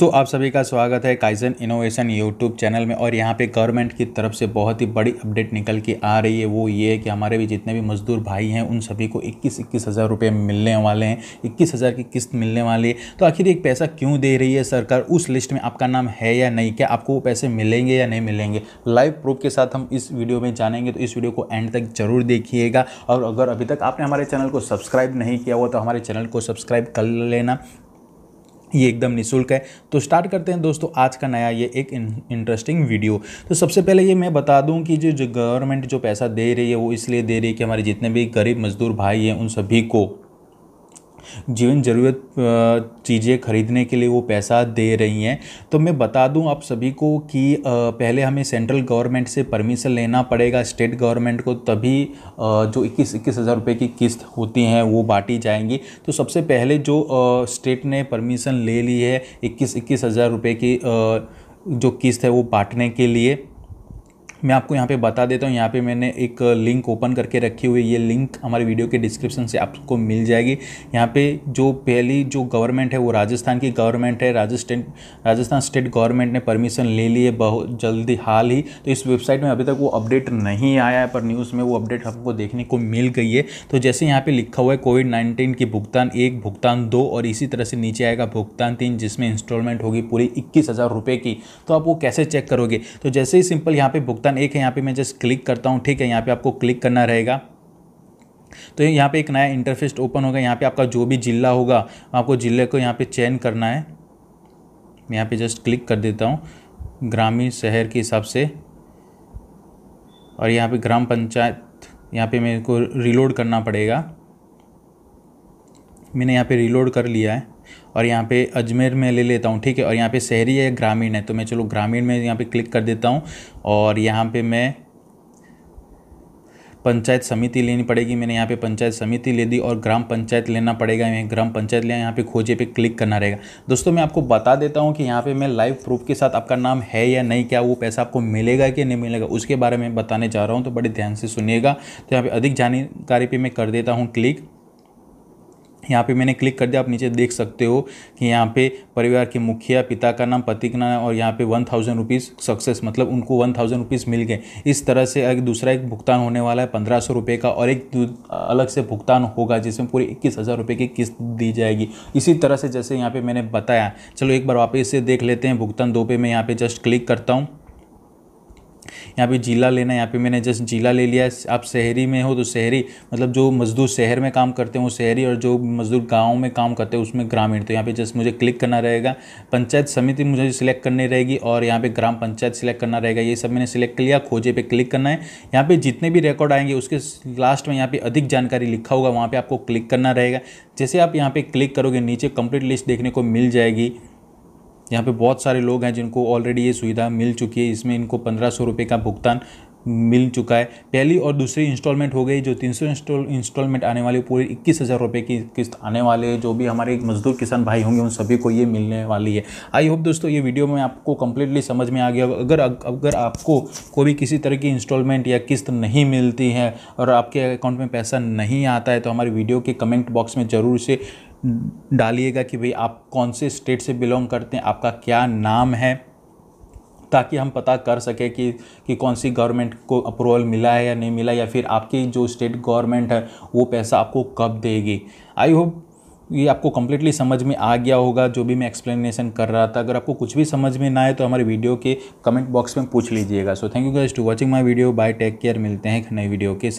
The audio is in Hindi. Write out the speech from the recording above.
तो आप सभी का स्वागत है काइजन इनोवेशन यूट्यूब चैनल में और यहाँ पे गवर्नमेंट की तरफ से बहुत ही बड़ी अपडेट निकल के आ रही है वो ये है कि हमारे भी जितने भी मजदूर भाई हैं उन सभी को इक्कीस इक्कीस हज़ार रुपये मिलने वाले हैं इक्कीस हज़ार की किस्त मिलने वाली है तो आखिर एक पैसा क्यों दे रही है सरकार उस लिस्ट में आपका नाम है या नहीं क्या आपको वो पैसे मिलेंगे या नहीं मिलेंगे लाइव प्रूफ के साथ हम इस वीडियो में जानेंगे तो इस वीडियो को एंड तक जरूर देखिएगा और अगर अभी तक आपने हमारे चैनल को सब्सक्राइब नहीं किया हुआ तो हमारे चैनल को सब्सक्राइब कर लेना ये एकदम निशुल्क है तो स्टार्ट करते हैं दोस्तों आज का नया ये एक इंटरेस्टिंग वीडियो तो सबसे पहले ये मैं बता दूं कि जो, जो गवर्नमेंट जो पैसा दे रही है वो इसलिए दे रही है कि हमारे जितने भी गरीब मजदूर भाई हैं उन सभी को जीवन ज़रूरत चीज़ें खरीदने के लिए वो पैसा दे रही हैं तो मैं बता दूं आप सभी को कि पहले हमें सेंट्रल गवर्नमेंट से परमिशन लेना पड़ेगा स्टेट गवर्नमेंट को तभी जो इक्कीस इक्कीस हज़ार रुपये की किस्त होती हैं वो बांटी जाएंगी तो सबसे पहले जो स्टेट ने परमिशन ले ली है इक्कीस इक्कीस हज़ार रुपये की जो किस्त है वो बांटने के लिए मैं आपको यहाँ पे बता देता हूँ यहाँ पे मैंने एक लिंक ओपन करके रखी हुई ये लिंक हमारे वीडियो के डिस्क्रिप्शन से आपको मिल जाएगी यहाँ पे जो पहली जो गवर्नमेंट है वो राजस्थान की गवर्नमेंट है राजस्थान राजस्थान स्टेट गवर्नमेंट ने परमिशन ले ली है बहुत जल्दी हाल ही तो इस वेबसाइट में अभी तक वो अपडेट नहीं आया है पर न्यूज़ में वो अपडेट हमको देखने को मिल गई है तो जैसे यहाँ पर लिखा हुआ है कोविड नाइन्टीन की भुगतान एक भुगतान दो और इसी तरह से नीचे आएगा भुगतान तीन जिसमें इंस्टॉलमेंट होगी पूरी इक्कीस हज़ार रुपये की तो आप वो कैसे चेक करोगे तो जैसे ही सिंपल यहाँ पर भुगतान बटन एक है यहाँ पे मैं जस्ट क्लिक करता हूँ ठीक है यहाँ पे आपको क्लिक करना रहेगा तो यहाँ पे एक नया इंटरफेस ओपन होगा यहाँ पे आपका जो भी जिला होगा आपको ज़िले को यहाँ पे चयन करना है मैं यहाँ पे जस्ट क्लिक कर देता हूँ ग्रामीण शहर के हिसाब से और यहाँ पे ग्राम पंचायत यहाँ पे मेरे को रिलोड करना पड़ेगा मैंने यहाँ पे रीलोड कर लिया है और यहाँ पे अजमेर में ले लेता हूँ ठीक है और यहाँ पे शहरी है ग्रामीण है तो मैं चलो ग्रामीण में यहाँ पे क्लिक कर देता हूँ और यहाँ पे मैं पंचायत समिति लेनी पड़ेगी मैंने यहाँ पे पंचायत समिति ले दी और ग्राम पंचायत लेना पड़ेगा मैं ग्राम पंचायत लिया यहाँ पे खोजे पे क्लिक करना रहेगा दोस्तों मैं आपको बता देता हूँ कि यहाँ पे मैं लाइव प्रूफ के साथ आपका नाम है या नहीं क्या वो पैसा आपको मिलेगा कि नहीं मिलेगा उसके बारे में बताने जा रहा हूँ तो बड़े ध्यान से सुनिएगा तो यहाँ पर अधिक जानकारी पर मैं कर देता हूँ क्लिक यहाँ पे मैंने क्लिक कर दिया आप नीचे देख सकते हो कि यहाँ पे परिवार के मुखिया पिता का नाम पति का नाम और यहाँ पे वन थाउजेंड रुपीज़ सक्सेस मतलब उनको वन थाउजेंड रुपीज़ मिल गए इस तरह से एक दूसरा एक भुगतान होने वाला है पंद्रह सौ रुपये का और एक अलग से भुगतान होगा जिसमें पूरी इक्कीस हज़ार रुपये की किस्त दी जाएगी इसी तरह से जैसे यहाँ पर मैंने बताया चलो एक बार वापस से देख लेते हैं भुगतान दो पे मैं यहाँ पर जस्ट क्लिक करता हूँ यहाँ पे जिला लेना है यहाँ पे मैंने जस्ट जिला ले लिया है आप शहरी में हो तो शहरी मतलब जो मजदूर शहर में काम करते हैं वो शहरी और जो मजदूर गाँव में काम करते हैं उसमें ग्रामीण तो यहाँ पे जस्ट मुझे क्लिक करना रहेगा पंचायत समिति मुझे सिलेक्ट करनी रहेगी और यहाँ पे ग्राम पंचायत सिलेक्ट करना रहेगा ये सब मैंने सिलेक्ट लिया खोजे पे क्लिक करना है यहाँ पे जितने भी रिकॉर्ड आएंगे उसके लास्ट में यहाँ पर अधिक जानकारी लिखा होगा वहाँ पर आपको क्लिक करना रहेगा जैसे आप यहाँ पे क्लिक करोगे नीचे कंप्लीट लिस्ट देखने को मिल जाएगी यहाँ पे बहुत सारे लोग हैं जिनको ऑलरेडी ये सुविधा मिल चुकी है इसमें इनको पंद्रह सौ रुपये का भुगतान मिल चुका है पहली और दूसरी इंस्टॉलमेंट हो गई जो तीन सौ इंस्टॉल इंस्टॉलमेंट आने वाली पूरी इक्कीस हज़ार रुपये की किस्त आने वाले जो भी हमारे मजदूर किसान भाई होंगे उन सभी को ये मिलने वाली है आई होप दोस्तों ये वीडियो में आपको कम्प्लीटली समझ में आ गया अगर अगर आपको कोई भी किसी तरह की इंस्टॉलमेंट या किस्त नहीं मिलती है और आपके अकाउंट में पैसा नहीं आता है तो हमारे वीडियो के कमेंट बॉक्स में ज़रूर से डालिएगा कि भाई आप कौन से स्टेट से बिलोंग करते हैं आपका क्या नाम है ताकि हम पता कर सकें कि कि कौन सी गवर्नमेंट को अप्रूवल मिला है या नहीं मिला या फिर आपकी जो स्टेट गवर्नमेंट है वो पैसा आपको कब देगी आई होप ये आपको कम्प्लीटली समझ में आ गया होगा जो भी मैं एक्सप्लेनेशन कर रहा था अगर आपको कुछ भी समझ में ना आए तो हमारे वीडियो के कमेंट बॉक्स में पूछ लीजिएगा so thank you guys to watching my video bye take care मिलते हैं एक नई वीडियो के